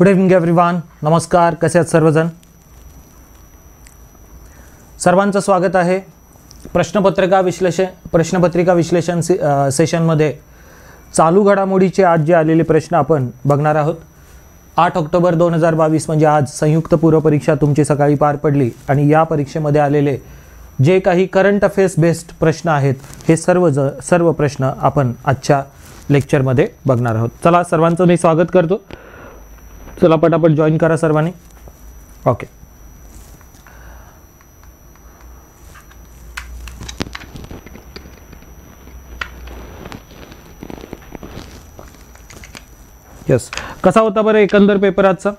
good evening everyone नमस्कार कसे आहेत सर्वजण सर्वांचं स्वागत आहे प्रश्नपत्रिका विश्लेषण प्रश्नपत्रिका विश्लेषण से सेशनमध्ये चालू घडामोडीचे आज जे आलेले प्रश्न आपण बघणार आहोत आठ ऑक्टोबर दोन हजार बावीस म्हणजे आज संयुक्त पूर्वपरीक्षा तुमची सकाळी पार पडली आणि या परीक्षेमध्ये आलेले जे काही करंट अफेअर्स बेस्ड प्रश्न आहेत हे सर्व ज सर्व प्रश्न आपण आजच्या लेक्चरमध्ये बघणार आहोत चला सर्वांचं मी स्वागत करतो चला पटापट जॉईन करा सर्वांनी ओके यस कसा होता बरं एकंदर पेपर आजचा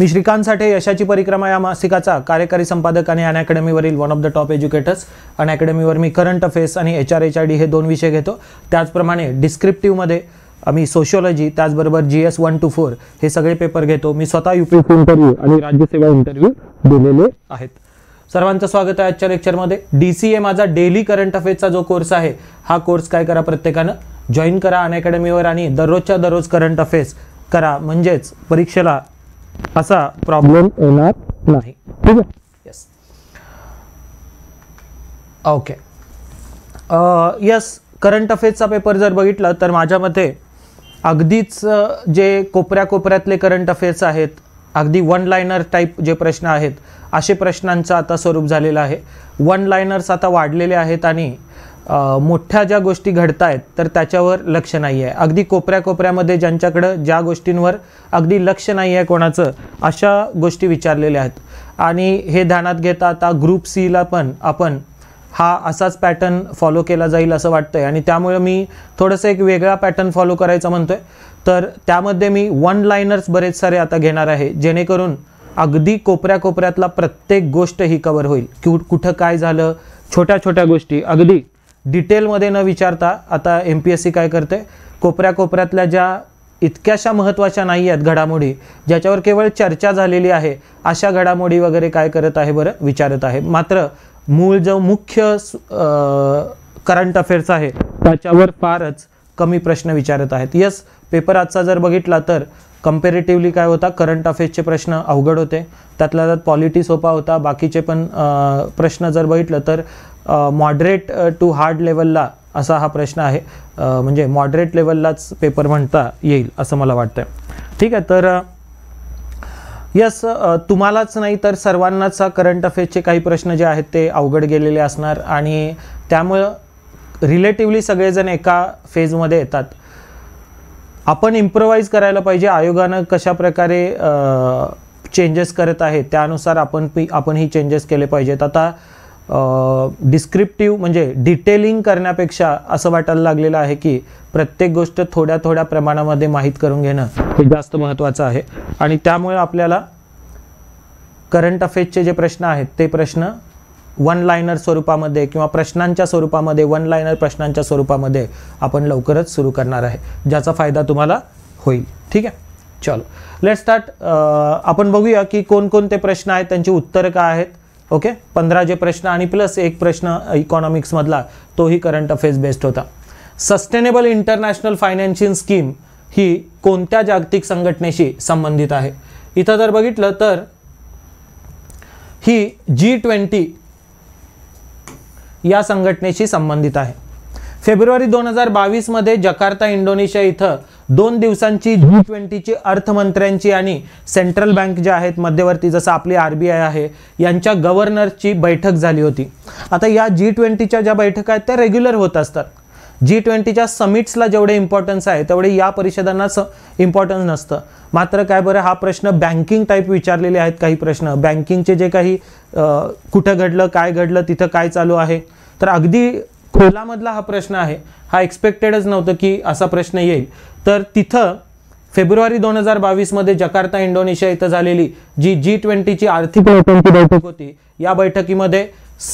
मी श्रीकांत साठे यशाची परिक्रमा या मासिकाचा कार्यकारी संपादक आणि अन अकॅडमीवरील one of the top educators अन अकॅडमीवर मी करंट अफेअर्स आणि H R H I D हे दोन विषय घेतो त्याचप्रमाणे डिस्क्रिप्टिव्हमध्ये आम्ही सोशिओलॉजी त्याचबरोबर G S one two four हे सगळे पेपर घेतो मी स्वतः यू पी इंटरव्ह्यू आणि राज्यसेवा इंटरव्ह्यू दिलेले आहेत सर्वांचं स्वागत आहे आजच्या लेक्चरमध्ये डी सी ए माझा डेली करंट अफेअर्सचा जो कोर्स आहे हा कोर्स काय करा प्रत्येकानं जॉईन करा अन अकॅडमीवर आणि दररोजच्या दररोज करंट अफेअर्स करा म्हणजेच परीक्षेला असा प्रॉब्लेम येणार नाही ठीक आहे येस ओके यस करंट अफेअर्सचा पेपर जर बघितला तर माझ्या मते अगदीच जे कोपऱ्या कोपऱ्यातले करंट अफेअर्स आहेत अगदी वन लायनर टाईप जे प्रश्न आहेत असे प्रश्नांचं आता स्वरूप झालेलं आहे वन लायनर्स आता वाढलेले आहेत आणि मोठ्या ज्या गोष्टी घडत आहेत तर त्याच्यावर लक्ष नाही आहे अगदी कोपऱ्या कोपऱ्यामध्ये ज्यांच्याकडं ज्या गोष्टींवर अगदी लक्ष नाही आहे कोणाचं अशा गोष्टी विचारलेल्या आहेत आणि हे ध्यानात घेता आता ग्रुप सीला पण आपण हा असाच पॅटर्न फॉलो केला जाईल असं वाटतं आहे आणि त्यामुळे मी थोडंसं एक वेगळा पॅटर्न फॉलो करायचा म्हणतो आहे तर त्यामध्ये मी वन लायनर्स बरेच सारे आता घेणार आहे जेणेकरून अगदी कोपऱ्या कोपऱ्यातला प्रत्येक गोष्ट ही कवर होईल की कुठं काय झालं छोट्या छोट्या गोष्टी अगदी डिटेलमध्ये न विचारता आता एम पी एस सी काय करते कोपऱ्या कोपऱ्यातल्या ज्या इतक्याशा महत्त्वाच्या नाही आहेत घडामोडी ज्याच्यावर केवळ चर्चा झालेली आहे अशा घडामोडी वगैरे काय करत आहे बरं विचारत आहे मात्र मूळ जो मुख्य करंट अफेअर्स आहे त्याच्यावर फारच कमी प्रश्न विचारत आहेत यस पेपर आजचा जर बघितला तर कम्पेरेटिव्हली काय होता करंट अफेअर्सचे प्रश्न अवघड होते त्यातला त्यात पॉलिटी सोपा होता बाकीचे पण प्रश्न जर बघितलं तर मॉडरेट टू हार्ड लेवलला असा हा प्रश्न आहे म्हणजे मॉडरेट लेवललाच पेपर म्हणता येईल असं मला वाटतं ठीक आहे तर यस तुम्हालाच नाही तर सर्वांनाच करंट अफेअर्सचे काही प्रश्न जे आहेत ते अवघड गेलेले असणार आणि त्यामुळं रिलेटिव्हली सगळेजण एका फेजमध्ये येतात आपण इम्प्रोवाइज करायला पाहिजे आयोगानं कशाप्रकारे चेंजेस करत आहे त्यानुसार आपण आपण ही चेंजेस केले पाहिजेत आता डिस्क्रिप्टिव्ह म्हणजे डिटेलिंग करण्यापेक्षा असं वाटायला लागलेलं आहे की प्रत्येक गोष्ट थोड्या थोड्या प्रमाणामध्ये माहीत करून घेणं हे जास्त महत्त्वाचं आहे आणि त्यामुळे आपल्याला करंट अफेअर्सचे जे प्रश्न आहेत ते प्रश्न वन लायनर स्वरूपामध्ये किंवा प्रश्नांच्या स्वरूपामध्ये वन लायनर प्रश्नांच्या स्वरूपामध्ये आपण लवकरच सुरू करणार आहे ज्याचा फायदा तुम्हाला होईल ठीक आहे चलो लेट स्टार्ट आपण बघूया की कोणकोणते प्रश्न आहेत त्यांची उत्तरं काय आहेत ओके पंधरा जे प्रश्न आणि प्लस एक प्रश्न इकॉनॉमिक्समधला तोही करंट अफेअर्स बेस्ड होता सस्टेनेबल इंटरनॅशनल फायनान्शियल स्कीम ही कोणत्या जागतिक संघटनेशी संबंधित आहे इथं जर बघितलं तर ही जी ट्वेंटी या संघटनेशी संबंधित आहे फेब्रुवारी दोन हजार बावीसमध्ये जकार्ता इंडोनेशिया इथं दोन दिवसांची जी ट्वेंटीची अर्थमंत्र्यांची आणि सेंट्रल बँक ज्या आहेत मध्यवर्ती जसं आपली आर बी आय आहे यांच्या गव्हर्नरची बैठक झाली होती आता या जी ट्वेंटीच्या ज्या बैठका आहेत त्या रेग्युलर होत असतात जी ट्वेंटीच्या समिट्सला जेवढे इम्पॉर्टन्स आहे तेवढे या परिषदांना स इम्पॉर्टन्स नसतं मात्र काय बरं हा प्रश्न बँकिंग टाईप विचारलेले आहेत काही प्रश्न बँकिंगचे जे काही कुठं घडलं काय घडलं तिथं काय चालू आहे तर अगदी खोलामधला हा प्रश्न आहे हा एक्सपेक्टेडच नव्हतं की असा प्रश्न येईल तर तिथं फेब्रुवारी दोन हजार बावीसमध्ये जकार्ता इंडोनेशिया इथं झालेली जी जी ट्वेंटीची आर्थिक नेत्यांची बैठक होती या बैठकीमध्ये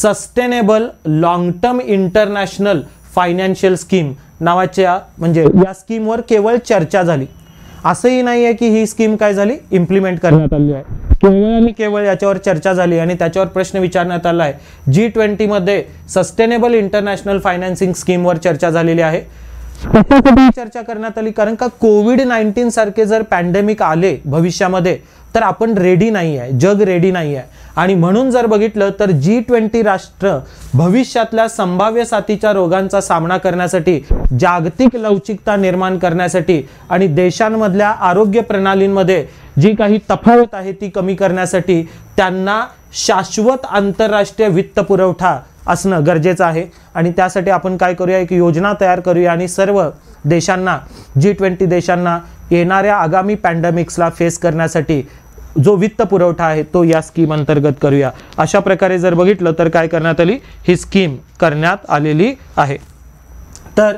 sustainable long term international financial scheme नावाच्या म्हणजे या स्कीमवर केवळ चर्चा झाली असंही नाही आहे की ही स्कीम काय झाली इम्प्लिमेंट करण्यात आली आहे केवळ आणि केवळ याच्यावर चर्चा झाली आणि त्याच्यावर प्रश्न विचारण्यात आला आहे जी ट्वेंटीमध्ये सस्टेनेबल इंटरनॅशनल फायनान्सिंग स्कीमवर चर्चा झालेली आहे त्याच्यासाठी चर्चा करण्यात आली कारण का कोविड नाईन्टीन सारखे जर पॅन्डेमिक आले भविष्यामध्ये तर आपण रेडी नाही आहे जग रेडी नाही आहे आणि म्हणून जर बघितलं तर जी ट्वेंटी राष्ट्र भविष्यातल्या संभाव्य साथीच्या रोगांचा सामना करण्यासाठी जागतिक लवचिकता निर्माण करण्यासाठी आणि देशांमधल्या आरोग्य प्रणालींमध्ये जी काही तफावत आहे ती कमी करण्यासाठी त्यांना शाश्वत आंतरराष्ट्रीय वित्त पुरवठा असणं गरजेचं आहे आणि त्यासाठी आपण काय करूया एक योजना तयार करूया आणि सर्व देशांना जी ट्वेंटी देशांना येणाऱ्या आगामी पॅन्डेमिक्सला फेस करण्यासाठी जो वित्त पुरवठा आहे तो या स्कीम अंतर्गत करूया अशा प्रकारे जर बघितलं तर काय करण्यात आली ही स्कीम करण्यात आलेली आहे तर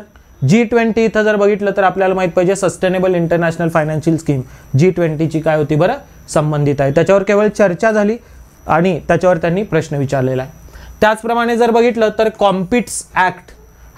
जी ट्वेंटी इथं जर बघितलं तर आपल्याला माहित पाहिजे सस्टेनेबल इंटरनॅशनल फायनान्शियल स्कीम जी ट्वेंटीची काय होती बरं संबंधित आहे त्याच्यावर केवळ चर्चा झाली आणि त्याच्यावर त्यांनी प्रश्न विचारलेला आहे त्याचप्रमाणे जर बघितलं तर कॉम्पिट्स ऍक्ट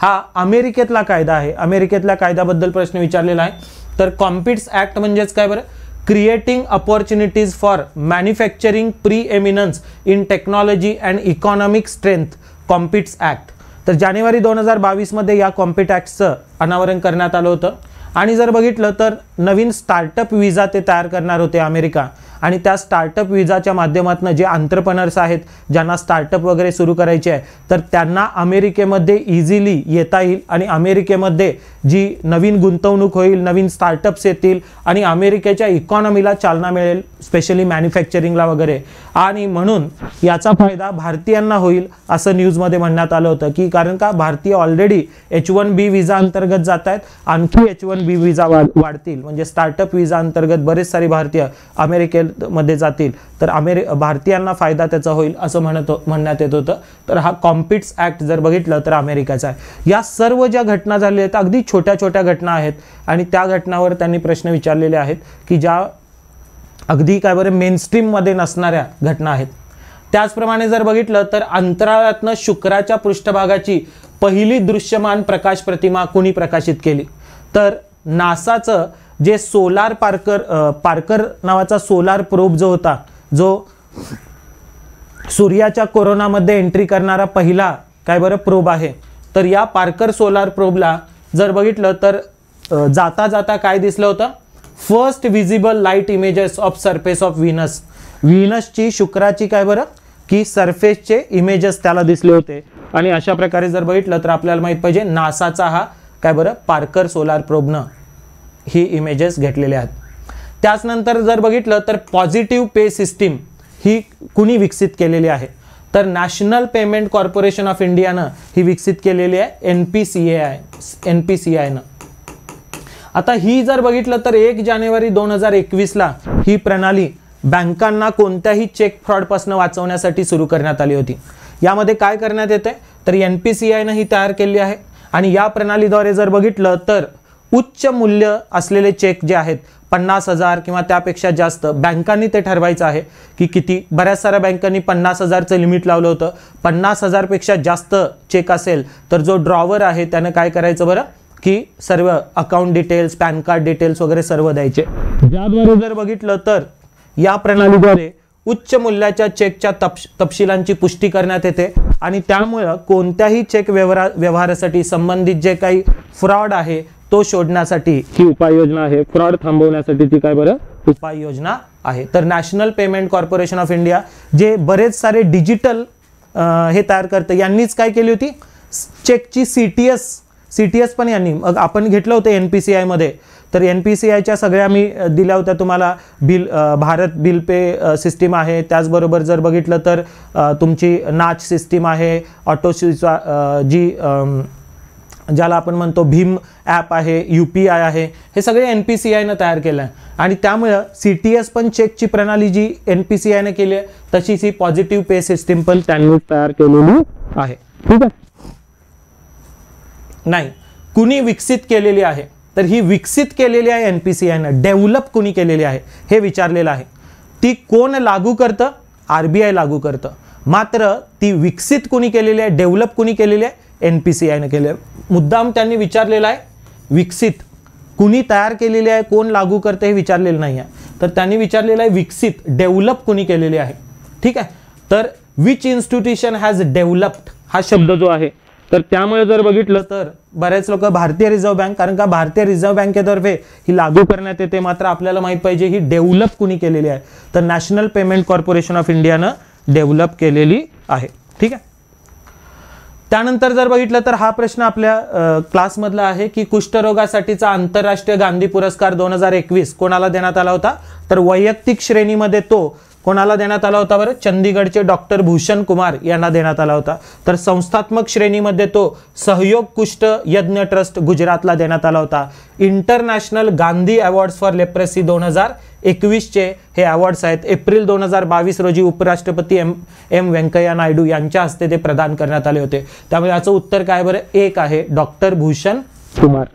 हा अमेरिकेतला कायदा आहे अमेरिकेतल्या कायद्याबद्दल प्रश्न विचारलेला आहे तर कॉम्पिट्स ऍक्ट म्हणजेच काय बरं creating opportunities for manufacturing preeminence in technology and economic strength competes act तर जानेवारी दोन हजार बावीसमध्ये या कॉम्पिट ॲक्टचं अनावरण करण्यात आलं होतं आणि जर बघितलं तर नवीन स्टार्टअप विजा ते तयार करणार होते अमेरिका आणि त्या स्टार्टअप विजाच्या माध्यमातून जे आंतरप्रनर्स आहेत ज्यांना स्टार्टअप वगैरे सुरू करायचे आहे तर त्यांना अमेरिकेमध्ये इझिली येता येईल आणि अमेरिकेमध्ये जी नवीन गुंतवणूक होईल नवीन स्टार्टअप्स येतील आणि अमेरिकेच्या इकॉनॉमीला चालना मिळेल स्पेशली मॅन्युफॅक्चरिंगला वगैरे आणि म्हणून याचा फायदा भारतीयांना होईल असं न्यूजमध्ये म्हणण्यात आलं होतं की कारण का भारतीय already H one B visa अंतर्गत जात आहेत आणखी एच वन बी विजा वाढतील म्हणजे स्टार्टअप विजा अंतर्गत बरेच सारे भारतीय अमेरिकेत मध्ये जातील तर अमेरि भारतीयांना फायदा त्याचा होईल असं म्हणत म्हणण्यात येत होतं तर हा कॉम्पिट्स ऍक्ट जर बघितलं तर अमेरिकेचा आहे या सर्व ज्या घटना झाल्या आहेत अगदी छोट्या छोट्या घटना आहेत आणि त्या घटनावर त्यांनी प्रश्न विचारलेले आहेत की ज्या अगदी काय बरं मेनस्ट्रीममध्ये नसणाऱ्या घटना आहेत त्याचप्रमाणे जर बघितलं तर अंतराळातनं शुक्राच्या पृष्ठभागाची पहिली दृश्यमान प्रकाश प्रतिमा कुणी प्रकाशित केली तर नासाचं जे सोलार पार्कर पार्कर नावाचा सोलार प्रोब जो होता जो सूर्याच्या कोरोनामध्ये एंट्री करणारा पहिला काय बरं प्रोब आहे तर या पार्कर सोलार प्रोबला जर बघितलं तर जाता जाता काय दिसलं होतं first visible light images of surface of Venus व्हिनसची शुक्राची काय बरं की सरफेसचे इमेजेस त्याला दिसले होते आणि अशा प्रकारे जर बघितलं तर आपल्याला माहीत पाहिजे नासाचा हा काय बरं पार्कर सोलार प्रोबनं ही इमेजेस घेतलेले आहेत त्याचनंतर जर बघितलं तर पॉझिटिव्ह पे सिस्टीम ही कुणी विकसित केलेली आहे तर नॅशनल पेमेंट कॉर्पोरेशन ऑफ इंडियानं ही विकसित केलेली आहे N P C I N P P C आयनं आता ही जर बघितलं तर एक जानेवारी दोन हजार एकवीसला ही प्रणाली बँकांना कोणत्याही चेक फ्रॉडपासून वाचवण्यासाठी सुरू करण्यात आली होती यामध्ये काय करण्यात येते तर एन पी सी आयनं ही तयार केली आहे आणि या प्रणालीद्वारे जर बघितलं तर उच्च मूल्य असलेले चेक जे आहेत पन्नास हजार किंवा त्यापेक्षा जास्त बँकांनी ते ठरवायचं आहे की किती बऱ्याच साऱ्या बँकांनी पन्नास हजारचं लिमिट लावलं होतं पन्नास हजारपेक्षा जास्त चेक असेल तर जो ड्रॉवर आहे त्यानं काय करायचं बरं की सर्व account details PAN card details वगैरे सर्व द्यायचे ज्याद्वारे जर बघितलं तर या प्रणालीद्वारे उच्च मूल्याच्या चेकच्या तपश तपशिलांची पुष्टी करण्यात येते आणि त्यामुळं कोणत्याही चेक व्यवहार व्यवहारासाठी संबंधित जे काही फ्रॉड आहे तो शोधण्यासाठी ही उपाययोजना आहे फ्रॉड थांबवण्यासाठी ती काय बरं उपाययोजना आहे तर national payment corporation of India जे बरेच सारे डिजिटल हे तयार करते यांनीच काय केली होती चेकची C T S C T S पण यांनी मग आपण घेतलं होतं एन पी सी आयमध्ये तर एन पी सी आयच्या सगळ्या मी दिल्या होत्या तुम्हाला bill Bharat bill pay system आहे त्याचबरोबर जर बघितलं तर तुमची नाच सिस्टीम आहे ऑटो जी ज्याला आपण म्हणतो भीम ॲप आहे यू पी आय आहे हे सगळे एन पी सी आयनं तयार केलं आहे आणि त्यामुळं सी टी एस पण चेकची प्रणाली जी एन पी सी आयनं केली आहे तशीच ही पॉझिटिव्ह पे सिस्टीम पण त्यांनी तयार केलेली आहे ठीक आहे नाही कुणी विकसित केलेली आहे तर ही विकसित केलेली आहे एन पी सी आयनं डेव्हलप कुणी केलेली आहे हे विचारलेलं आहे ती कोण लागू करतं आर बी आय लागू करतं मात्र ती विकसित कुणी केलेली आहे डेव्हलप कुणी केलेली आहे एन पी सी आयनं केले मुद्दाम त्यांनी विचारलेला आहे विकसित कुणी तयार केलेली आहे कोण लागू करते हे विचारलेलं नाही आहे तर त्यांनी विचारलेलं आहे विकसित डेव्हलप कुणी केलेले आहे ठीक आहे तर विच इन्स्टिट्यूशन हॅज डेव्हलप्ड हा शब्द जो आहे तर त्यामुळे जर बघितलं तर बरेच लोक भारतीय रिझर्व्ह बँक कारण का भारतीय रिझर्व्ह बँकेतर्फे ही लागू करण्यात येते मात्र आपल्याला माहीत पाहिजे ही डेव्हलप कुणी केलेली आहे तर नॅशनल पेमेंट कॉर्पोरेशन ऑफ इंडियानं डेव्हलप केलेली आहे ठीक आहे त्यानंतर जर बघितलं तर हा प्रश्न आपल्या क्लासमधला आहे की कुष्ठरोगासाठीचा आंतरराष्ट्रीय गांधी पुरस्कार दोन हजार एकवीस कोणाला देण्यात आला होता तर वैयक्तिक श्रेणीमध्ये तो कोणाला देण्यात आला होता बरं चंदीगडचे डॉक्टर भूषण कुमार यांना देण्यात आला होता तर संस्थात्मक श्रेणीमध्ये तो सहयोग कुष्ठ यज्ञ ट्रस्ट गुजरातला देण्यात आला होता international Gandhi awards for leprosy दोन हजार एकवीसचे हे अवॉर्ड्स आहेत एप्रिल दोन हजार बावीस रोजी उपराष्ट्रपती एम एम व्यंकय्या नायडू यांच्या हस्ते ते प्रदान करण्यात आले होते त्यामुळे याचं उत्तर काय बरं एक आहे डॉक्टर भूषण कुमार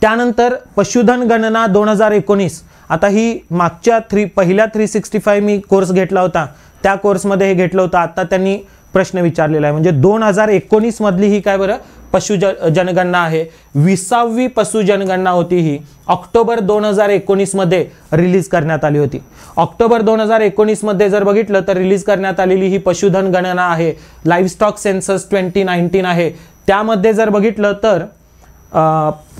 त्यानंतर पशुधन गणना दोन हजार एकोणीस आता ही मागच्या थ्री पहिल्या थ्री सिक्स्टी फाय मी कोर्स घेतला होता त्या कोर्समध्ये हे घेतलं होतं आत्ता त्यांनी प्रश्न विचारलेला आहे म्हणजे दोन हजार एकोणीसमधली ही काय बरं पशु ज जनगणना आहे विसावी पशु जनगणना होती ही ऑक्टोबर दोन हजार एकोणीसमध्ये रिलीज करण्यात आली होती ऑक्टोबर दोन हजार एकोणीसमध्ये जर बघितलं तर रिलीज करण्यात आलेली ही पशुधन गणना आहे लाईव्ह सेन्सस ट्वेंटी नाईन्टीन आहे त्यामध्ये जर बघितलं तर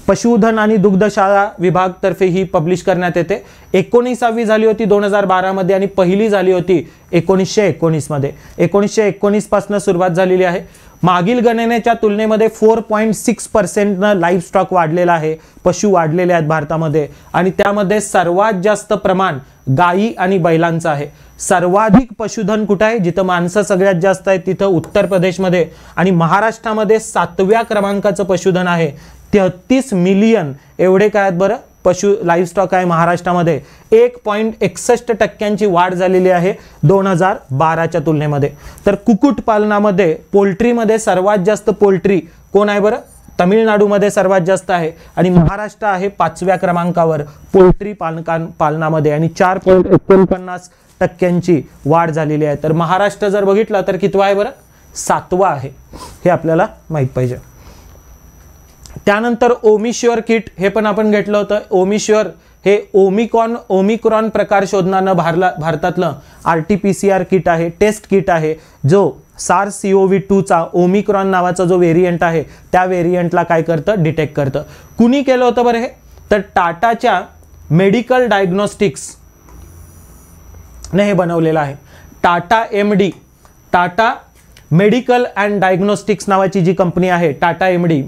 पशुधन आणि दुग्धशाळा विभागतर्फे ही पब्लिश करण्यात येते एकोणीसावी झाली होती दोन हजार बारामध्ये आणि पहिली झाली होती एकोणीसशे एकोणीसमध्ये एकोणीसशे एकोणीसपासून सुरुवात झालेली आहे मागील गणनेच्या तुलनेमध्ये फोर पॉईंट सिक्स पर्सेंटनं लाईफ स्टॉक वाढलेला आहे पशु वाढलेले आहेत भारतामध्ये आणि त्यामध्ये सर्वात जास्त प्रमाण गायी आणि बैलांचं आहे सर्वाधिक पशुधन कुठं आहे जिथं माणसं सगळ्यात जास्त आहेत तिथं उत्तर प्रदेशमध्ये आणि महाराष्ट्रामध्ये सातव्या क्रमांकाचं पशुधन आहे तेहतीस मिलियन एवढे काय आहेत बरं पशु लाईव्ह स्टॉक आहे महाराष्ट्रामध्ये एक पॉईंट एकसष्ट टक्क्यांची वाढ झालेली आहे दोन हजार बाराच्या तुलनेमध्ये तर कुक्कुटपालनामध्ये पोल्ट्रीमध्ये सर्वात जास्त पोल्ट्री कोण आहे बरं तमिळनाडूमध्ये सर्वात जास्त आहे आणि महाराष्ट्र आहे पाचव्या क्रमांकावर पोल्ट्री पालकां पालनामध्ये आणि चार पॉईंट एकोणपन्नास टक्क्यांची वाढ झालेली आहे तर महाराष्ट्र जर बघितलं तर कितवा आहे बरं सातवा आहे हे आपल्याला माहित पाहिजे त्यानंतर ओमिश्युअर किट हे पण आपण घेतलं होतं ओमिश्युअर हे ओमिकॉन ओमिक्रॉन प्रकार शोधनानं भारला भारतातलं R T P C R kit आहे टेस्ट किट आहे जो सार सी ओ व्ही टूचा ओमिक्रॉन नावाचा जो व्हेरियंट आहे त्या व्हेरियंटला काय करतं डिटेक्ट करतं कुणी केलं होतं बरं हे तर टाटाच्या मेडिकल डायग्नॉस्टिक्स ने हे बनवलेलं आहे Tata M D Tata medical and diagnostics नावाची जी कंपनी आहे टाटा एम डी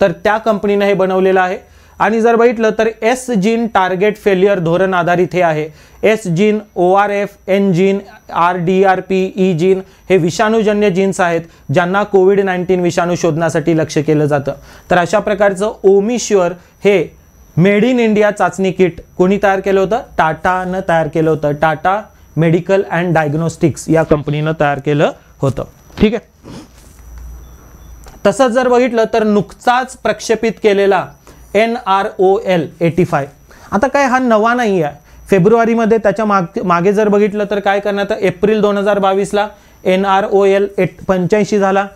तर त्या कंपनीनं हे बनवलेलं आहे आणि जर बघितलं तर एस जीन टार्गेट फेल्युअर धोरण आधारित हे आहे S gene O R F N gene R D R P E gene हे विषाणूजन्य जीन्स आहेत ज्यांना कोविड नाईन्टीन विषाणू शोधण्यासाठी लक्ष केलं जातं तर अशा प्रकारचं ओमिश्युअर हे मेड इन इंडिया चाचणी किट कोणी तयार केलं होतं टाटानं तयार केलं होतं टाटा मेडिकल अँड डायग्नोस्टिक्स या कंपनीनं तयार केलं होतं ठीक आहे तसंच जर बघितलं तर नुकताच प्रक्षेपित केलेला N R O L eighty five आता काय हा नवा नाही आहे फेब्रुवारीमध्ये त्याच्या माग मागे जर बघितलं तर काय करण्यात एप्रिल दोन हजार बावीसला N R O L eight पंच्याऐंशी झाला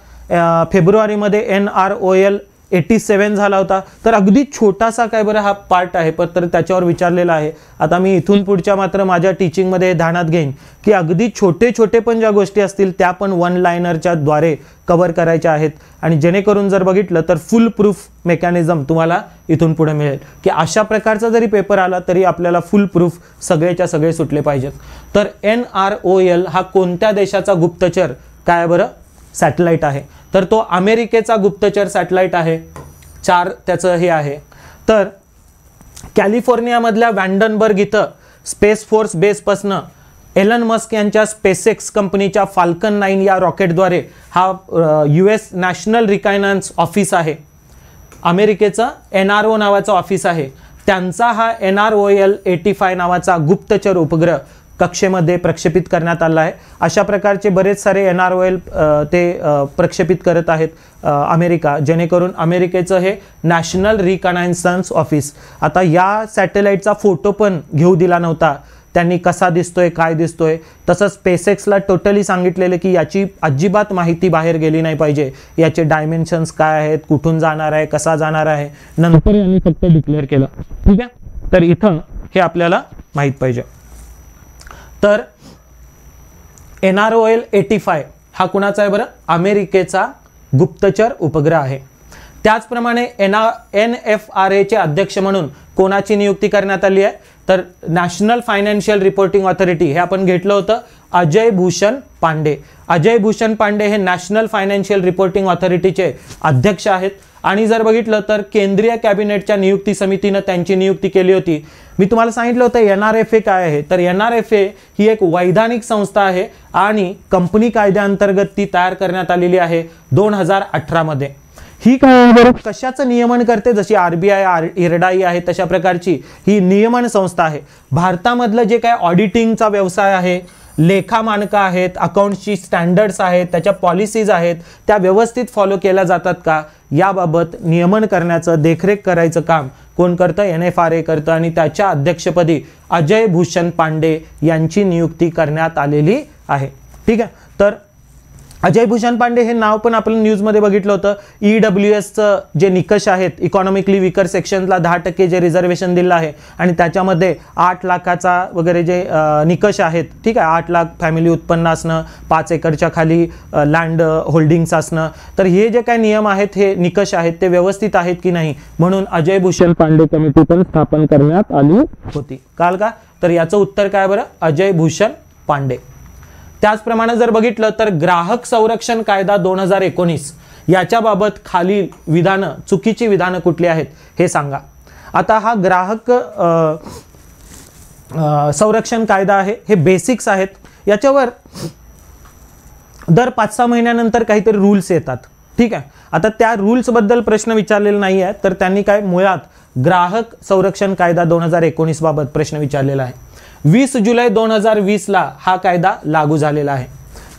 फेब्रुवारीमध्ये N R O L eighty seven झाला होता तर अगदी छोटासा काय बरं हा पार्ट आहे पण तर त्याच्यावर विचारलेला आहे आता मी इथून पुढच्या मात्र माझ्या टीचिंगमध्ये ध्यानात घेईन की अगदी छोटे छोटे पण ज्या गोष्टी असतील त्या पण वन लायनरच्या द्वारे कवर करायच्या आहेत आणि जेणेकरून जर बघितलं तर फुल प्रूफ मेकॅनिझम तुम्हाला इथून पुढे मिळेल की अशा प्रकारचा जरी पेपर आला तरी आपल्याला फुल प्रूफ सगळेच्या सगळे सुटले पाहिजेत तर एन आर ओ एल हा कोणत्या देशाचा गुप्तचर काय बरं सॅटेलाईट आहे तर तो अमेरिकेचा गुप्तचर सॅटेलाइट आहे चार त्याचं हे आहे तर कॅलिफोर्नियामधल्या वॅन्डनबर्ग इथं स्पेस फोर्स बेसपासनं एलन मस्क यांच्या स्पेसेक्स कंपनीच्या फाल्कन नाईन या रॉकेटद्वारे हा U S national reconnaissance office आहे अमेरिकेचं एन आर ओ नावाचं ऑफिस आहे त्यांचा हा N R O L eighty five नावाचा गुप्तचर उपग्रह कक्षेमध्ये प्रक्षेपित करण्यात आला आहे अशा प्रकारचे बरेच सारे एन आर ओ एल ते प्रक्षेपित करत आहेत अमेरिका जेणेकरून अमेरिकेचं हे नॅशनल रिकनायन्सन्स ऑफिस आता या सॅटेलाईटचा फोटो पण घेऊ दिला नव्हता त्यांनी कसा दिसतोय काय दिसतोय तसंच स्पेसेक्सला टोटली सांगितलेलं की याची अजिबात माहिती बाहेर गेली नाही पाहिजे याचे डायमेन्शन्स काय आहेत कुठून जाणार आहे कसा जाणार आहे नंतर यांनी फक्त डिक्लेअर केलं ठीक आहे तर इथं हे आपल्याला माहीत पाहिजे तर N R O L eighty five हा कुणाचा आहे बरं अमेरिकेचा गुप्तचर उपग्रह आहे त्याचप्रमाणे N R N F R एचे अध्यक्ष म्हणून कोणाची नियुक्ती करण्यात आली आहे तर नॅशनल फायनान्शियल रिपोर्टिंग ऑथॉरिटी हे आपण घेतलं होतं अजय भूषण पांडे अजय भूषण पांडे हे नॅशनल फायनान्शियल रिपोर्टिंग ऑथॉरिटीचे अध्यक्ष आहेत आणि जर बघितलं तर केंद्रीय कॅबिनेटच्या नियुक्ती समितीनं त्यांची नियुक्ती केली होती मी तुम्हाला सांगितलं होतं एन आर एफ ए काय आहे तर एन आर एफ ए ही एक वैधानिक संस्था आहे आणि कंपनी कायद्याअंतर्गत ती तयार करण्यात आलेली आहे दोन हजार अठरामध्ये ठीक कशाचं नियमन करते जशी आरबीआय आर इरडाई आहे तशा प्रकारची ही नियमन संस्था आहे भारतामधलं जे काय ऑडिटिंगचा व्यवसाय आहे लेखा मानकं आहेत अकाउंटची स्टँडर्ड्स आहेत त्याच्या पॉलिसीज आहेत त्या व्यवस्थित फॉलो केल्या जातात का याबाबत नियमन करण्याचं देखरेख करायचं काम कोण करतं एन एफ आर ए करतं आणि त्याच्या अध्यक्षपदी अजय भूषण पांडे यांची नियुक्ती करण्यात आलेली आहे ठीक आहे तर अजय भूषण पांडे हे नाव पण आपण न्यूजमध्ये बघितलं होतं ई e डब्ल्यू एसचं जे निकष आहेत इकॉनॉमिकली विकर सेक्शनला दहा टक्के जे रिझर्वेशन दिलं आहे आणि त्याच्यामध्ये आठ लाखाचा वगैरे जे निकष आहेत ठीक आहे आठ लाख फॅमिली उत्पन्न असणं पाच एकरच्या खाली लँड होल्डिंग्स असणं तर हे जे काय नियम आहेत हे निकष आहेत ते व्यवस्थित आहेत की नाही म्हणून अजय भूषण पांडे कमिटी पण स्थापन करण्यात आली होती काल का तर याचं उत्तर काय बरं अजय भूषण पांडे त्याचप्रमाणे जर बघितलं तर ग्राहक संरक्षण कायदा दोन हजार एकोणीस याच्याबाबत खालील विधानं चुकीची विधानं कुठली आहेत हे सांगा आता हा ग्राहक संरक्षण कायदा आहे हे बेसिक्स आहेत याच्यावर दर पाच सहा महिन्यानंतर काहीतरी रूल्स येतात ठीक आहे आता त्या बद्दल प्रश्न विचारलेला नाही आहे तर त्यांनी काय मुळात ग्राहक संरक्षण कायदा दोन हजार बाबत प्रश्न विचारलेला आहे वीस जुलै दोन हजार ला हा कायदा लागू झालेला आहे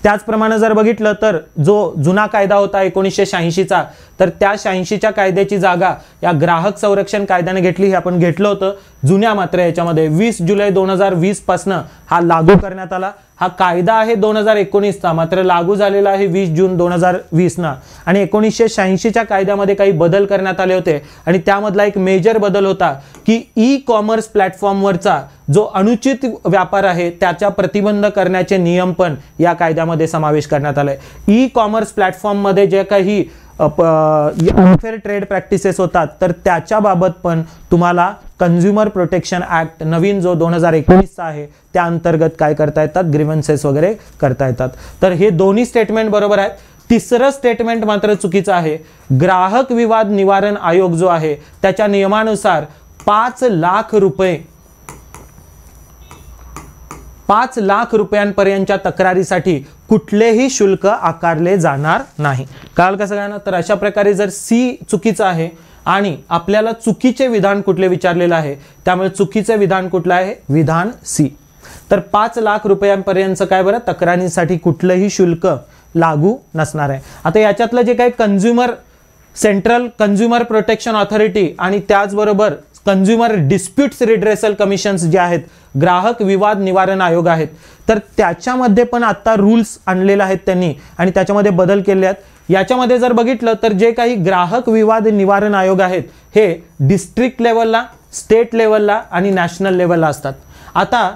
त्याचप्रमाणे जर बघितलं तर जो जुना कायदा होता एकोणीसशे शहाऐंशीचा तर त्या शहाऐंशीच्या कायद्याची जागा या ग्राहक संरक्षण कायद्याने घेतली हे आपण घेतलं होतं जुन्या मात्र याच्यामध्ये वीस जुलै दोन हजार वीसपासनं हा लागू करण्यात आला हा कायदा आहे दोन हजार एकोणीसचा मात्र लागू झालेला आहे वीस जून दोन हजार वीसना आणि एकोणीसशे शहाऐंशीच्या कायद्यामध्ये काही बदल करण्यात आले होते आणि त्यामधला एक मेजर बदल होता की ई कॉमर्स प्लॅटफॉर्मवरचा जो अनुचित व्यापार आहे त्याचा प्रतिबंध करण्याचे नियम पण या कायद्यामध्ये समावेश करण्यात आलाय ई कॉमर्स प्लॅटफॉर्ममध्ये जे काही अनफेअर ट्रेड प्रॅक्टिसेस होतात तर त्याच्याबाबत पण तुम्हाला कन्झ्युमर प्रोटेक्शन ऍक्ट नवीन जो दोन हजार एकोणीसचा आहे त्या अंतर्गत काय करता येतात ग्रीवन्सेस वगैरे करता येतात तर हे दोन्ही स्टेटमेंट बरोबर आहेत तिसरं स्टेटमेंट मात्र चुकीचं आहे ग्राहक विवाद निवारण आयोग जो आहे त्याच्या नियमानुसार पाच लाख रुपये पाच लाख रुपयांपर्यंतच्या तक्रारीसाठी कुठलेही शुल्क आकारले जाणार नाही काल का सगळ्यांना तर अशा प्रकारे जर सी चुकीचं आहे आणि आपल्याला चुकीचे विधान कुठले विचारलेलं आहे त्यामुळे चुकीचे विधान कुठलं आहे विधान सी तर पाच लाख रुपयांपर्यंतचं काय बरं तक्रारीसाठी कुठलंही शुल्क लागू नसणार आहे आता याच्यातलं जे काही consumer central consumer protection authority आणि त्याचबरोबर कन्झ्युमर डिस्प्यूट्स रिड्रेसल कमिशन्स जे आहेत ग्राहक विवाद निवारण आयोग आहेत तर त्याच्यामध्ये पण आत्ता रूल्स आणलेले आहेत त्यांनी आणि त्याच्यामध्ये बदल केले आहेत याच्यामध्ये जर बघितलं तर जे काही ग्राहक विवाद निवारण आयोग आहेत हे डिस्ट्रिक्ट लेवलला स्टेट लेवलला आणि नॅशनल लेवलला असतात आता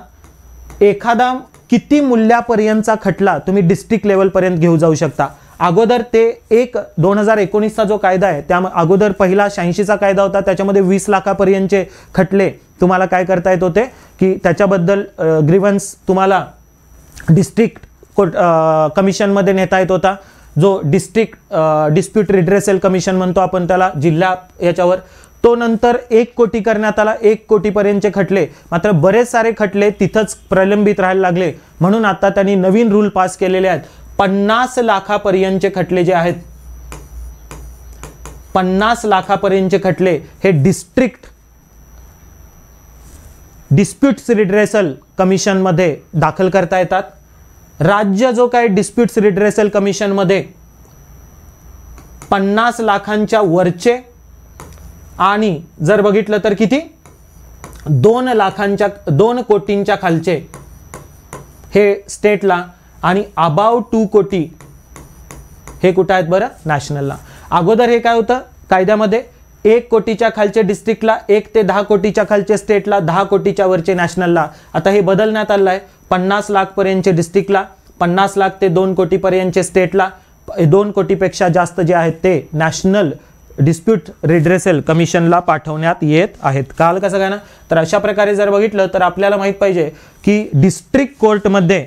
एखादा किती मूल्यापर्यंतचा खटला तुम्ही डिस्ट्रिक्ट लेवलपर्यंत घेऊ जाऊ शकता अगोदर ते एक दोन हजार एकोणीसचा जो कायदा आहे त्या अगोदर पहिला शहाऐंशीचा कायदा होता त्याच्यामध्ये वीस लाखापर्यंतचे खटले तुम्हाला काय करता येत होते की त्याच्याबद्दल ग्रीवन्स तुम्हाला डिस्ट्रिक्ट कोर्ट कमिशनमध्ये नेता येत होता जो डिस्ट्रिक्ट डिस्प्यूट रिड्रेसल कमिशन म्हणतो आपण त्याला जिल्हा याच्यावर तो नंतर एक कोटी करण्यात आला एक कोटीपर्यंतचे खटले मात्र बरेच सारे खटले तिथंच प्रलंबित राहायला लागले म्हणून आता त्यांनी नवीन रूल पास केलेले आहेत पन्नास लाखापर्यंतचे खटले जे आहेत पन्नास लाखापर्यंतचे खटले हे डिस्ट्रिक्ट डिस्प्युट्स रिड्रेसल कमिशनमध्ये दाखल करता येतात राज्य जो काय डिस्प्युट्स रिड्रेसल कमिशनमध्ये पन्नास लाखांच्या वरचे आणि जर बघितलं तर किती दोन लाखांच्या दोन कोटींच्या खालचे हे स्टेटला आणि अबाव टू कोटी हे कुठं आहेत बरं नॅशनलला अगोदर हे काय होतं कायद्यामध्ये एक कोटीच्या खालचे डिस्ट्रिक्टला एक ते दहा कोटीच्या खालचे स्टेटला दहा कोटीच्या वरचे नॅशनलला आता हे बदलण्यात आलं आहे पन्नास लाखपर्यंतचे डिस्ट्रिक्टला पन्नास लाख ते दोन कोटीपर्यंतचे स्टेटला दोन कोटीपेक्षा जास्त जे आहेत ते नॅशनल डिस्प्यूट रिड्रेसल कमिशनला पाठवण्यात येत आहेत काल कसं काय ना तर अशा प्रकारे जर बघितलं तर आपल्याला माहीत पाहिजे की डिस्ट्रिक्ट कोर्टमध्ये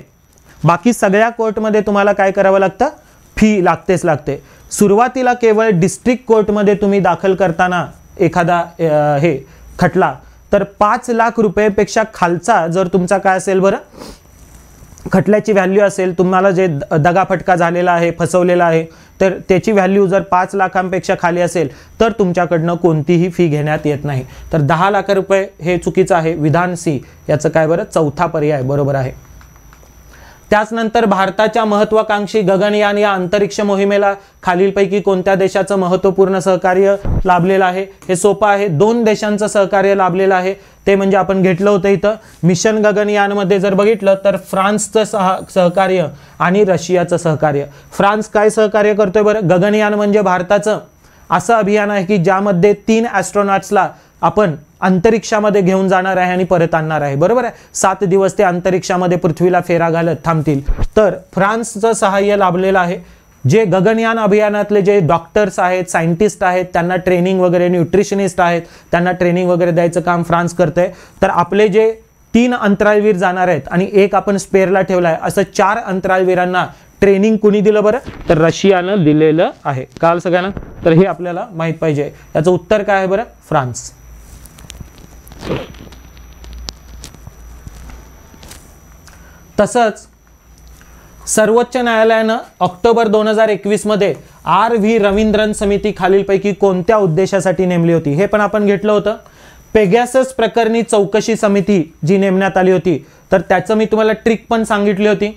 बाकी सगळ्या कोर्टमध्ये तुम्हाला काय करावं लागतं फी लागतेच लागते सुरुवातीला केवळ डिस्ट्रिक्ट कोर्टमध्ये तुम्ही दाखल करताना एखादा हे खटला तर पाच लाख रुपयेपेक्षा खालचा जर तुमचा काय असेल बरं खटल्याची व्हॅल्यू असेल तुम्हाला जे दगाफटका झालेला आहे फसवलेला आहे तर त्याची व्हॅल्यू जर पाच लाखांपेक्षा खाली असेल तर तुमच्याकडनं कोणतीही फी घेण्यात येत नाही तर दहा लाख रुपये हे चुकीचं आहे विधान सी याचं काय बरं चौथा पर्याय बरोबर आहे त्याचनंतर भारताच्या महत्वाकांक्षी गगनयान या अंतरिक्ष मोहिमेला खालीलपैकी कोणत्या देशाचं महत्त्वपूर्ण सहकार्य लाभलेलं आहे हे सोपं आहे दोन देशांचं सहकार्य लाभलेलं आहे ते म्हणजे आपण घेतलं होतं इथं मिशन गगनयानमध्ये जर बघितलं तर फ्रान्सचं सह सहकार्य आणि रशियाचं सहकार्य फ्रान्स काय सहकार्य करतोय बरं गगनयान म्हणजे भारताचं असं अभियान आहे की ज्यामध्ये तीन ॲस्ट्रॉनॉट्सला आपण अंतरिक्षामध्ये घेऊन जाणार आहे आणि परत आणणार आहे बरोबर आहे सात दिवस ते अंतरिक्षामध्ये पृथ्वीला फेरा घालत थांबतील तर फ्रान्सचं सहाय्य लाभलेलं आहे जे गगनयान अभियानातले जे डॉक्टर्स आहेत सायंटिस्ट आहेत त्यांना ट्रेनिंग वगैरे न्यूट्रिशनिस्ट आहेत त्यांना ट्रेनिंग वगैरे द्यायचं काम फ्रान्स करतंय तर आपले जे तीन अंतराळवीर जाणार आहेत आणि एक आपण स्पेअरला ठेवला आहे असं चार अंतराळवीरांना ट्रेनिंग कुणी दिलं बरं तर रशियानं दिलेलं आहे काल सगळ्यांना तर हे आपल्याला माहीत पाहिजे याचं उत्तर काय आहे बरं फ्रान्स तसंच सर्वोच्च न्यायालयानं ऑक्टोबर दोन हजार एकवीसमध्ये आर व्ही रवींद्रन समिती खालीलपैकी कोणत्या उद्देशासाठी नेमली होती हे पण आपण घेतलं होतं पेगॅसस प्रकरणी चौकशी समिती जी नेमण्यात आली होती तर त्याचं मी तुम्हाला ट्रिक पण सांगितली होती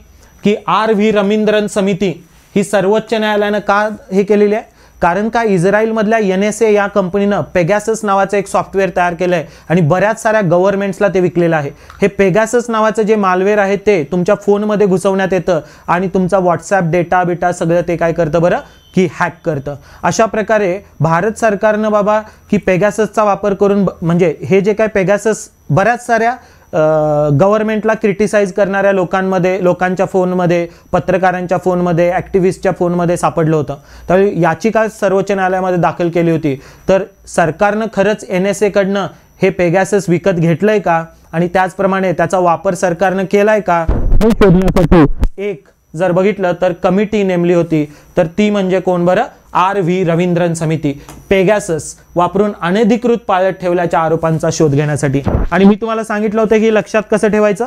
की आर व्ही रवींद्रन समिती ही सर्वोच्च न्यायालयानं का हे केलेली आहे कारण का इस्रायलमधल्या एन एस ए या कंपनीनं पेगॅसस नावाचं एक सॉफ्टवेअर तयार केलं आहे आणि बऱ्याच साऱ्या गव्हर्नमेंट्सला ते विकलेलं आहे हे पेगॅसस नावाचं जे मालवेअर आहे ते तुमच्या फोनमध्ये घुसवण्यात येतं आणि तुमचा व्हॉट्सॲप डेटा बिटा सगळं ते काय करतं बरं की हॅक करतं अशा प्रकारे भारत सरकारनं बाबा की पेगॅससचा वापर करून म्हणजे हे जे काय पेगॅसस बऱ्याच साऱ्या गव्हर्नमेंटला क्रिटिसाइज करणाऱ्या लोकांमध्ये लोकांच्या फोनमध्ये पत्रकारांच्या फोनमध्ये ऍक्टिव्हिस्टच्या फोनमध्ये सापडलं होतं तर याचिका सर्वोच्च न्यायालयामध्ये दाखल केली होती तर सरकारनं खरंच एन एस एकडनं हे पेगॅसेस विकत घेतलंय का आणि त्याचप्रमाणे त्याचा वापर सरकारनं केलाय का हे शोधण्यासाठी एक जर बघितलं तर कमिटी नेमली होती तर ती म्हणजे कोण बरं आर व्ही रवींद्रन समिती पेगॅसस वापरून अनधिकृत पाळत ठेवल्याच्या आरोपांचा शोध घेण्यासाठी आणि मी तुम्हाला सांगितलं होतं की लक्षात कसं ठेवायचं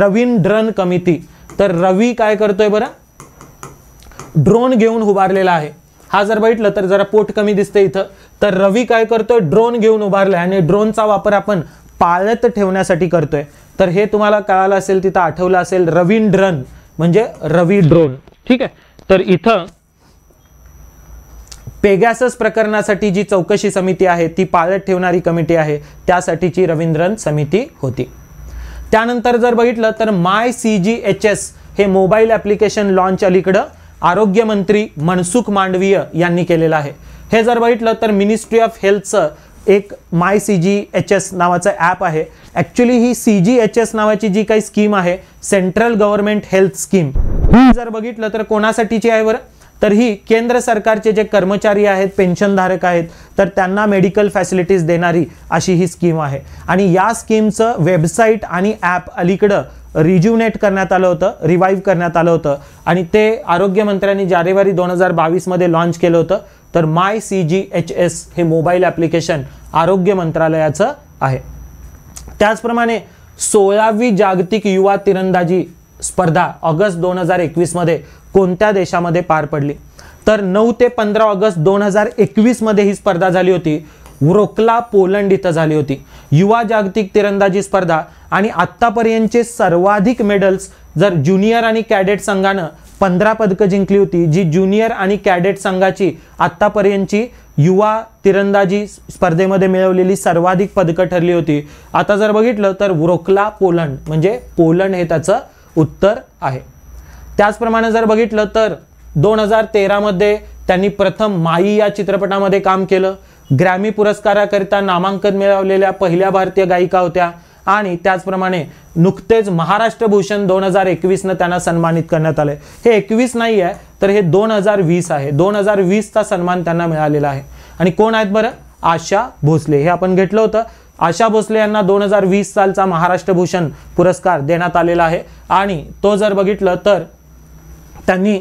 रवींद्रन कमिटी तर रवी काय करतोय बरं ड्रोन घेऊन उभारलेला आहे हा जर बघितलं तर जरा पोट कमी दिसते इथं तर रवी काय करतोय ड्रोन घेऊन उभारलाय आणि ड्रोनचा वापर आपण पाळत ठेवण्यासाठी करतोय तर हे तुम्हाला कळालं असेल तिथं आठवलं असेल रवींद्रन म्हणजे रवी ड्रोन ठीक आहे तर इथं पेगॅसस प्रकरणासाठी जी चौकशी समिती आहे ती पाळत ठेवणारी कमिटी आहे त्यासाठीची रवींद्रन समिती होती त्यानंतर जर बघितलं तर my C G H S हे मोबाईल ॲप्लिकेशन लॉन्च अलीकडं आरोग्यमंत्री मनसुख मांडवीय यांनी केलेलं आहे हे जर बघितलं तर मिनिस्ट्री ऑफ हेल्थचं एक my C G H S नावाचं ॲप आहे ॲक्च्युली ही सी जी एच एस नावाची जी काही स्कीम आहे सेंट्रल गव्हर्नमेंट हेल्थ स्कीम जर बघितलं तर कोणासाठीची आहे बरं तर ही केंद्र सरकारचे जे कर्मचारी आहेत पेन्शनधारक आहेत तर त्यांना मेडिकल फॅसिलिटीज देणारी अशी ही स्कीम आहे आणि या स्कीमचं वेबसाईट आणि ॲप अलीकडं रिज्युनेट करण्यात आलं होतं रिवाईव्ह करण्यात आलं होतं आणि ते आरोग्यमंत्र्यांनी जानेवारी दोन हजार बावीसमध्ये लॉन्च केलं होतं तर my C G H S हे मोबाईल ॲप्लिकेशन आरोग्य मंत्रालयाचं आहे त्याचप्रमाणे सोळावी जागतिक युवा तिरंदाजी स्पर्धा ऑगस्ट दोन हजार एकवीसमध्ये कोणत्या देशामध्ये पार पडली तर नऊ ते पंधरा ऑगस्ट दोन हजार एकवीसमध्ये ही स्पर्धा झाली होती व्रोकला पोलंड इथं झाली होती युवा जागतिक तिरंदाजी स्पर्धा आणि आत्तापर्यंतचे सर्वाधिक मेडल्स जर ज्युनियर आणि कॅडेट संघानं पंधरा पदकं जिंकली होती जी ज्युनियर आणि कॅडेट संघाची आत्तापर्यंतची युवा तिरंदाजी स्पर्धेमध्ये मिळवलेली सर्वाधिक पदकं ठरली होती आता जर बघितलं तर व्रोकला पोलंड म्हणजे पोलंड हे त्याचं उत्तर आहे त्याचप्रमाणे जर बघितलं तर दोन हजार तेरामध्ये त्यांनी प्रथम माई या चित्रपटामध्ये काम केलं ग्रॅमी पुरस्काराकरिता नामांकन मिळवलेल्या पहिल्या भारतीय गायिका होत्या आणि त्याचप्रमाणे नुकतेच महाराष्ट्र भूषण दोन हजार एकवीसनं त्यांना सन्मानित करण्यात आलं हे एकवीस नाही आहे तर हे दोन हजार वीस आहे दोन हजार वीसचा सन्मान त्यांना मिळालेला आहे आणि कोण आहेत बरं आशा भोसले हे आपण घेतलं होतं आशा भोसले यांना दोन हजार वीस सालचा महाराष्ट्र भूषण पुरस्कार देण्यात आलेला आहे आणि तो जर बघितलं तर त्यांनी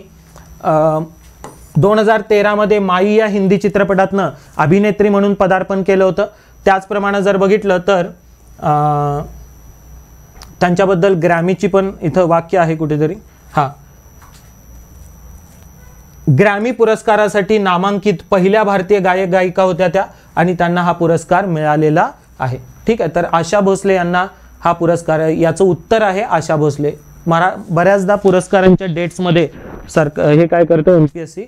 दोन हजार तेरामध्ये माई या हिंदी चित्रपटातनं अभिनेत्री म्हणून पदार्पण केलं होतं त्याचप्रमाणे जर बघितलं तर त्यांच्याबद्दल ग्रॅमीची पण इथं वाक्य आहे कुठेतरी हां ग्रॅमी पुरस्कारासाठी नामांकित पहिल्या भारतीय गायक गायिका होत्या त्या आणि त्यांना हा पुरस्कार मिळालेला आहे ठीक आहे तर आशा भोसले यांना हा पुरस्कार याचं उत्तर आहे आशा भोसले मरा बऱ्याचदा पुरस्कारांच्या डेट्समध्ये सर हे काय करतं एम पी एस सी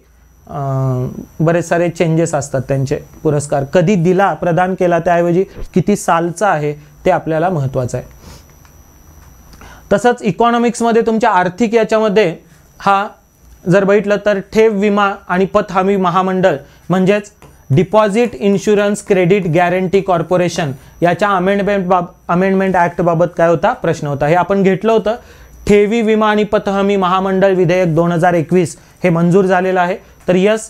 बरेच सारे चेंजेस असतात त्यांचे पुरस्कार कधी दिला प्रदान केला त्याऐवजी किती सालचा आहे ते आपल्याला महत्त्वाचं आहे तसंच इकॉनॉमिक्समध्ये तुमच्या आर्थिक याच्यामध्ये हा जर बघितलं तर ठेव विमा आणि पत हमी महामंडळ म्हणजेच deposit insurance credit guarantee corporation याच्या अमेंडमेंट बाब अमेंडमेंट ॲक्टबाबत काय होता प्रश्न होता हे आपण घेतलं होतं ठेवी विमा आणि पतहमी महामंडळ विधेयक दोन हजार एकवीस हे मंजूर झालेलं आहे तर यस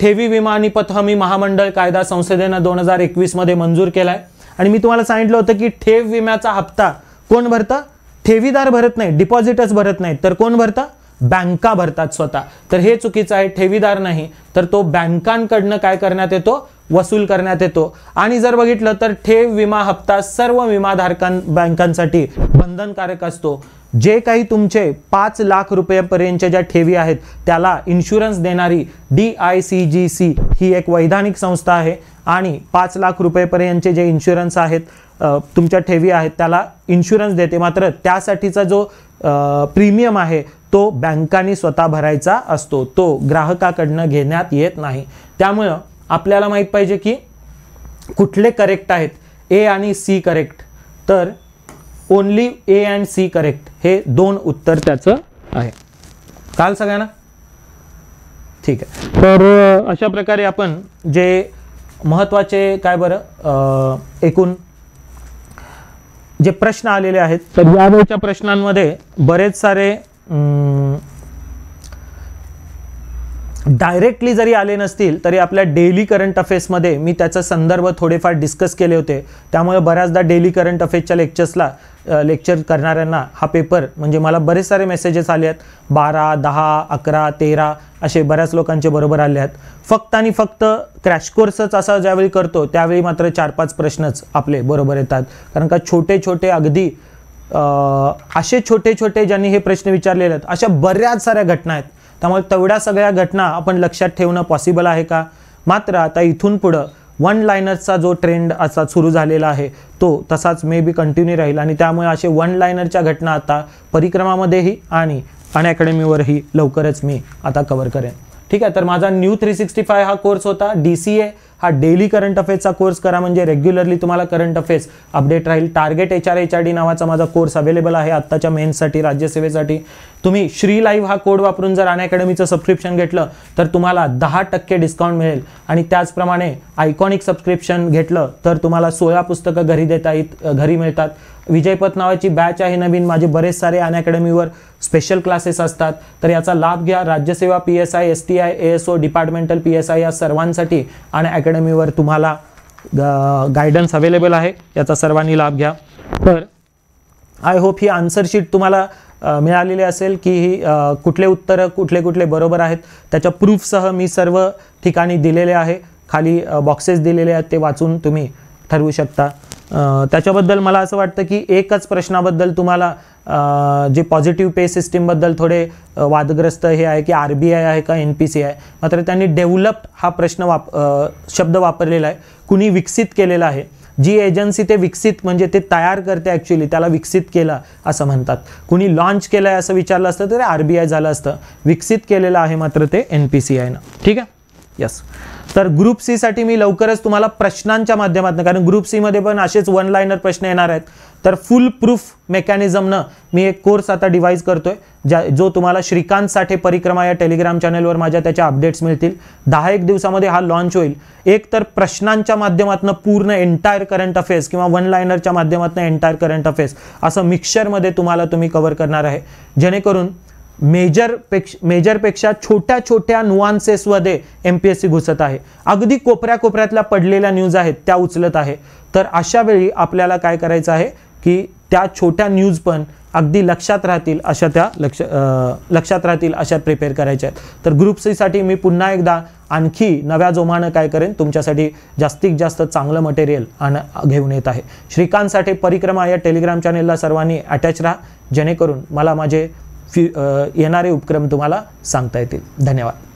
ठेवी विमा आणि पतहमी महामंडळ कायदा संसदेनं दोन हजार एकवीसमध्ये मंजूर केला आहे आणि मी तुम्हाला सांगितलं होतं की ठेव विम्याचा हप्ता कोण भरतं ठेवीदार भरत नाही डिपॉझिटच भरत नाही तर कोण भरतं बँका भरतात स्वतः तर हे चुकीचं आहे ठेवीदार नाही तर तो बँकांकडनं काय करण्यात येतो वसूल करण्यात येतो आणि जर बघितलं तर ठेव विमा हप्ता सर्व विमाधारकां बँकांसाठी बंधनकारक असतो जे काही तुमचे पाच लाख रुपयेपर्यंतच्या ज्या ठेवी आहेत त्याला इन्शुरन्स देणारी D I C G C ही एक वैधानिक संस्था आहे आणि पाच लाख रुपयेपर्यंतचे जे इन्शुरन्स आहेत तुमच्या ठेवी आहेत त्याला इन्शुरन्स देते मात्र त्यासाठीचा जो प्रीमियम आहे तो बँकांनी स्वतः भरायचा असतो तो ग्राहकाकडनं घेण्यात येत नाही त्यामुळं आपल्याला माहीत पाहिजे की कुठले करेक्ट आहेत ए आणि सी करेक्ट तर only A and C correct हे दोन उत्तर त्याचं आहे काल सगळ्यांना ठीक आहे तर अशा प्रकारे आपण जे महत्वाचे काय बरं एकूण जे प्रश्न आलेले आहेत तर यावेळच्या प्रश्नांमध्ये बरेच सारे डायरेक्टली जरी आले नसतील तरी आपल्या डेली करंट अफेअर्समध्ये मी त्याचा संदर्भ थोडेफार डिस्कस केले होते त्यामुळे बऱ्याचदा डेली करंट अफेअर्सच्या लेक्चर्सला लेक्चर करणाऱ्यांना हा पेपर म्हणजे मला बरेच सारे मेसेजेस आले आहेत बारा दहा अकरा तेरा असे बऱ्याच लोकांचे बरोबर आले आहेत फक्त आणि फक्त क्रॅश कोर्सच असा ज्यावेळी करतो त्यावेळी मात्र चार पाच प्रश्नच आपले बरोबर येतात कारण का छोटे छोटे अगदी असे छोटे छोटे ज्यांनी हे प्रश्न विचारलेले आहेत अशा बऱ्याच साऱ्या घटना आहेत त्यामुळे तेवढ्या सगळ्या घटना आपण लक्षात ठेवणं पॉसिबल आहे का मात्र आता इथून पुढं वन लायनरचा जो ट्रेंड असा सुरू झालेला आहे तो तसाच मे बी कंटिन्यू राहील आणि त्यामुळे असे वन लायनरच्या घटना आता परिक्रमामध्येही आणि अन अकॅडमीवरही लवकरच मी आता कवर करेन ठीक आहे तर माझा न्यू थ्री सिक्स्टी फाय हा कोर्स होता डी सी ए हा डेली करंट अफेअर्सचा कोर्स करा म्हणजे रेग्युलरली तुम्हाला करंट अफेअर्स अपडेट राहील target H R H R D नावाचा माझा कोर्स अवेलेबल आहे आत्ताच्या मेन्ससाठी राज्यसेवेसाठी तुम्ही श्री लाईव्ह हा कोड वापरून जर अन अकॅडमीचं सबस्क्रिप्शन घेतलं तर तुम्हाला दहा टक्के डिस्काउंट मिळेल आणि त्याचप्रमाणे आयकॉनिक सबस्क्रिप्शन घेतलं तर तुम्हाला सोळा पुस्तकं घरी देता येत घरी मिळतात विजयपथ नावाची बॅच आहे नवीन माझे बरेच सारे अन अकॅडमीवर स्पेशल क्लासेस असतात तर याचा लाभ घ्या राज्यसेवा P S I S T I A S O departmental P S I या सर्वांसाठी अन अकॅडमीवर तुम्हाला गायडन्स अवेलेबल आहे याचा सर्वांनी लाभ घ्या तर आय होप ही आन्सरशीट तुम्हाला मिळालेली असेल की ही कुठले उत्तरं कुठले कुठले बरोबर आहेत त्याच्या प्रूफसह मी सर्व ठिकाणी दिलेले आहे खाली बॉक्सेस दिलेले आहेत ते वाचून तुम्ही ठरवू शकता त्याच्याबद्दल मला असं वाटतं की एकच प्रश्नाबद्दल तुम्हाला जे पॉझिटिव्ह पे सिस्टीमबद्दल थोडे वादग्रस्त हे आहे की आर बी आय आहे का एन पी सी आहे मात्र त्यांनी डेव्हलप्ड हा प्रश्न वाप शब्द वापरलेला आहे कुणी विकसित केलेला आहे जी एजन्सी ते विकसित म्हणजे ते तयार करते ॲक्च्युली त्याला विकसित केला असं म्हणतात कुणी लॉन्च केलं आहे असं विचारलं असतं तर आर बी आय झालं असतं विकसित केलेलं आहे मात्र ते एन पी सी आयनं ठीक आहे यस तर ग्रुप सीसाठी मी लवकरच तुम्हाला प्रश्नांच्या माध्यमातून कारण ग्रुप सीमध्ये पण असेच वन लाईनर प्रश्न येणार आहेत तर फुल प्रूफ मेकॅनिझमनं मी एक कोर्स आता डिवाईस करतो आहे ज्या जो तुम्हाला श्रीकांत साठे परिक्रमा या टेलिग्राम चॅनलवर माझ्या त्याच्या अपडेट्स मिळतील दहा एक दिवसामध्ये हा लॉन्च होईल एक तर प्रश्नांच्या माध्यमातून पूर्ण एंटायर करंट अफेअर्स किंवा वन लाईनरच्या माध्यमातून एंटायर करंट अफेअर्स असं मिक्सरमध्ये तुम्हाला तुम्ही कव्हर करणार आहे जेणेकरून मेजर पेक्षा मेजरपेक्षा छोट्या छोट्या नुआन्सेसमध्ये एम पी एस सी घुसत आहे अगदी कोपऱ्या कोपऱ्यातल्या पडलेल्या न्यूज आहेत त्या उचलत आहे तर अशा वेळी आपल्याला काय करायचं आहे की त्या छोट्या न्यूज पण अगदी लक्षात राहतील अशा त्या लक्ष लक्षात राहतील अशा प्रिपेअर करायच्या आहेत तर ग्रुप सीसाठी मी पुन्हा एकदा आणखी नव्या जोमानं काय करेन तुमच्यासाठी जास्तीत जास्त चांगलं मटेरियल आण घेऊन येत आहे श्रीकांतसाठी परिक्रमा या टेलिग्राम चॅनेलला सर्वांनी अटॅच राहा जेणेकरून मला माझे फ्यू येणारे उपक्रम तुम्हाला सांगता येतील धन्यवाद